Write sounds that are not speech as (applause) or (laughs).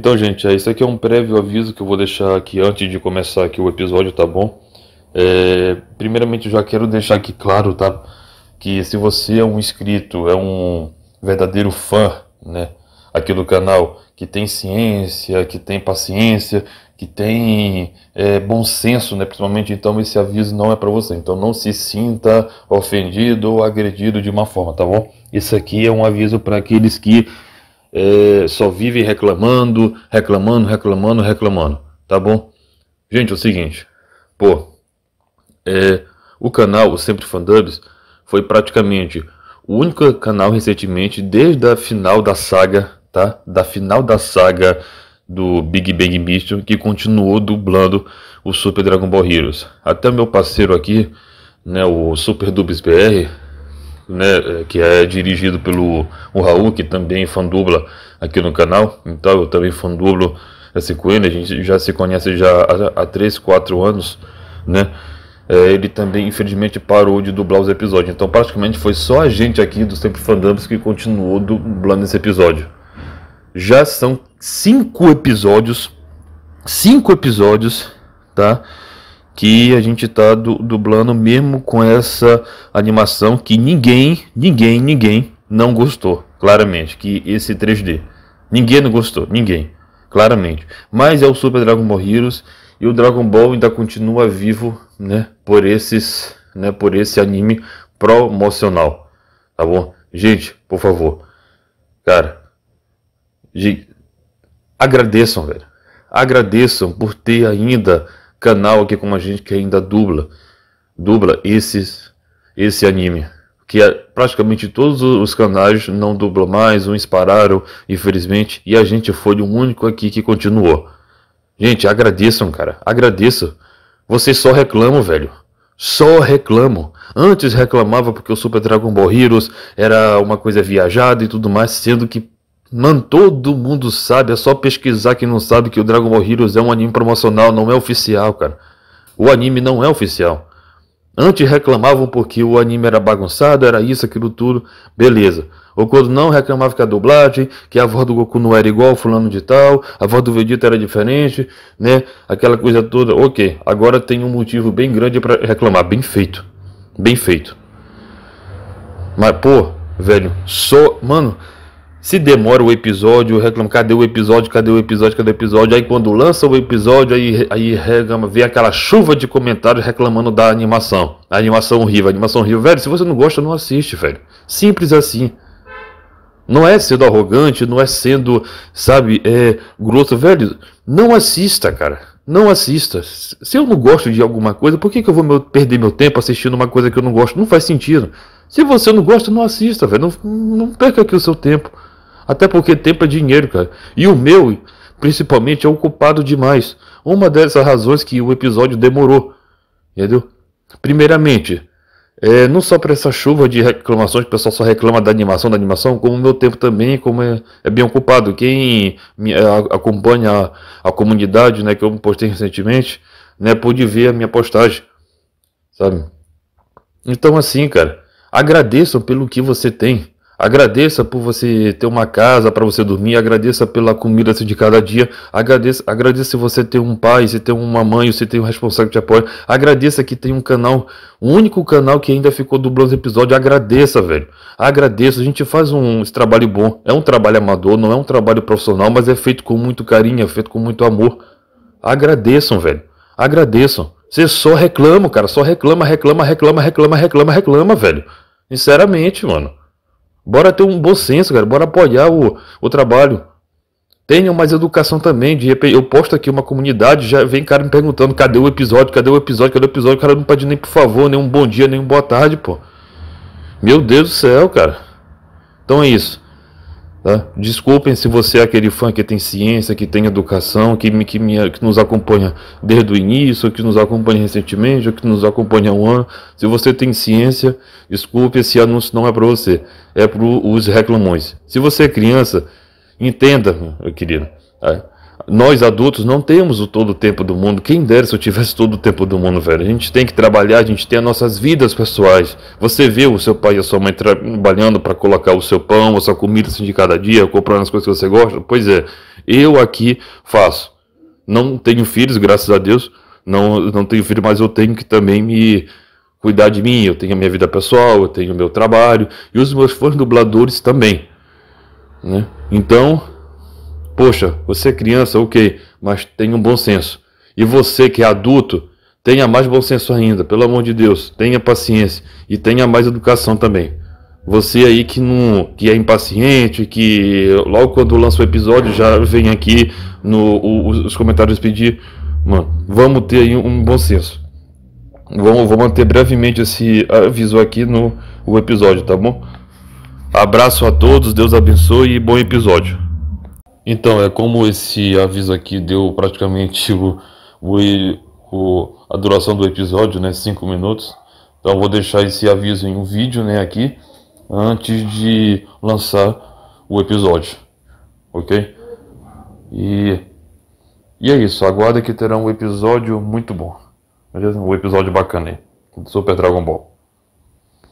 Então, gente, é, isso aqui é um prévio aviso que eu vou deixar aqui antes de começar aqui o episódio, tá bom? É, primeiramente, eu já quero deixar aqui claro, tá? Que se você é um inscrito, é um verdadeiro fã, né? Aqui do canal, que tem ciência, que tem paciência, que tem é, bom senso, né? Principalmente, então esse aviso não é para você. Então não se sinta ofendido ou agredido de uma forma, tá bom? Isso aqui é um aviso para aqueles que é, só vive reclamando, reclamando, reclamando, reclamando, tá bom? Gente, é o seguinte, pô, é, o canal, o Sempre Fandubs, foi praticamente o único canal recentemente, desde a final da saga, tá? Da final da saga do Big Bang Mission, que continuou dublando o Super Dragon Ball Heroes. Até meu parceiro aqui, né, o Super Dubs BR, né, eh, que é dirigido pelo o Raul, que também é fandubla aqui no canal. Então eu também fandublo essa assim com a gente já se conhece já há, há 3, 4 anos, né? É, ele também, infelizmente, parou de dublar os episódios. Então, praticamente, foi só a gente aqui do Sempre Fandamos que continuou dublando esse episódio. Já são cinco episódios, cinco episódios, tá? que a gente está du dublando mesmo com essa animação que ninguém, ninguém, ninguém não gostou, claramente, que esse 3D. Ninguém não gostou, ninguém, claramente. Mas é o Super Dragon Ball Heroes e o Dragon Ball ainda continua vivo, né, por esses, né, por esse anime promocional. Tá bom? Gente, por favor. Cara, gente, agradeçam, velho. Agradeçam por ter ainda canal aqui com a gente que ainda dubla, dubla esses, esse anime. Que é, praticamente todos os canais não dublam mais, uns pararam, infelizmente, e a gente foi o único aqui que continuou. Gente, agradeçam, cara, agradeço. Vocês só reclamam, velho. Só reclamam. Antes reclamava porque o Super Dragon Ball Heroes era uma coisa viajada e tudo mais, sendo que Mano, todo mundo sabe, é só pesquisar quem não sabe que o Dragon Ball Heroes é um anime promocional, não é oficial, cara. O anime não é oficial. Antes reclamavam porque o anime era bagunçado, era isso, aquilo tudo, beleza. O quando não reclamava que a dublagem, que a voz do Goku não era igual fulano de tal, a voz do Vegeta era diferente, né? Aquela coisa toda, ok. Agora tem um motivo bem grande para reclamar, bem feito, bem feito. Mas pô, velho, só, mano, se demora o episódio, reclama, cadê o episódio, cadê o episódio, cadê o episódio? Aí quando lança o episódio, aí, aí reclama, vê aquela chuva de comentários reclamando da animação. A animação horrível, a animação horrível. Velho, se você não gosta, não assiste, velho. Simples assim. Não é sendo arrogante, não é sendo, sabe, é, grosso. Velho, não assista, cara. Não assista. Se eu não gosto de alguma coisa, por que, que eu vou meu, perder meu tempo assistindo uma coisa que eu não gosto? Não faz sentido. Se você não gosta, não assista, velho. Não, não perca aqui o seu tempo. Até porque tempo é dinheiro, cara. E o meu, principalmente, é ocupado demais. Uma dessas razões que o episódio demorou. Entendeu? Primeiramente, é, não só para essa chuva de reclamações, que o pessoal só reclama da animação, da animação, como o meu tempo também, como é, é bem ocupado. Quem me, a, acompanha a, a, comunidade, né, que eu postei recentemente, né, pôde ver a minha postagem, sabe? Então assim, cara, agradeçam pelo que você tem, Agradeça por você ter uma casa para você dormir, agradeça pela comida de cada dia, agradeça, agradeça se você tem um pai, se tem uma mãe, se tem um responsável que te apoia, agradeça que tem um canal, o único canal que ainda ficou dublando os episódios, agradeça, velho. Agradeça, a gente faz um esse trabalho bom, é um trabalho amador, não é um trabalho profissional, mas é feito com muito carinho, é feito com muito amor. Agradeçam, velho. Agradeçam. Você só reclama, cara, só reclama, reclama, reclama, reclama, reclama, reclama, velho. Sinceramente, mano. Bora ter um bom senso, cara. Bora apoiar o, o trabalho. Tenham né, mais educação também. De repente, eu posto aqui uma comunidade, já vem cara me perguntando: cadê o episódio? Cadê o episódio? Cadê o episódio? O cara não pode nem por favor, nem um bom dia, nem um boa tarde, pô. Meu Deus do céu, cara. Então é isso. Tá? Desculpem se você é aquele fã que tem ciência, que tem educação, que, me, que, me, que nos acompanha desde o início, que nos acompanha recentemente, ou que nos acompanha há um ano. Se você tem ciência, desculpe, esse anúncio não é para você, é para os reclamões. Se você é criança, entenda, meu querido. Tá? Nós adultos não temos o todo o tempo do mundo. Quem dera se eu tivesse todo o tempo do mundo, velho. A gente tem que trabalhar, a gente tem as nossas vidas pessoais. Você vê o seu pai e a sua mãe trabalhando para colocar o seu pão, a sua comida assim de cada dia, comprando as coisas que você gosta. Pois é, eu aqui faço. Não tenho filhos, graças a Deus. Não, não tenho filho, mas eu tenho que também me cuidar de mim. Eu tenho a minha vida pessoal, eu tenho o meu trabalho e os meus fãs dubladores também. Né? Então, Poxa, você é criança, ok, mas tenha um bom senso. E você que é adulto, tenha mais bom senso ainda, pelo amor de Deus, tenha paciência e tenha mais educação também. Você aí que não, que é impaciente, que logo quando lança o episódio já vem aqui no os comentários pedir, mano, vamos ter aí um bom senso. Vamos, vou manter brevemente esse aviso aqui no o episódio, tá bom? Abraço a todos, Deus abençoe e bom episódio. Então, é como esse aviso aqui deu praticamente (laughs) o, o, a duração do episódio, né, cinco minutos. Então vou deixar esse aviso em um vídeo, né, aqui, antes de lançar o episódio, ok? E, e é isso, aguarda que terá um episódio muito bom, beleza? Um episódio bacana né do Super Dragon Ball.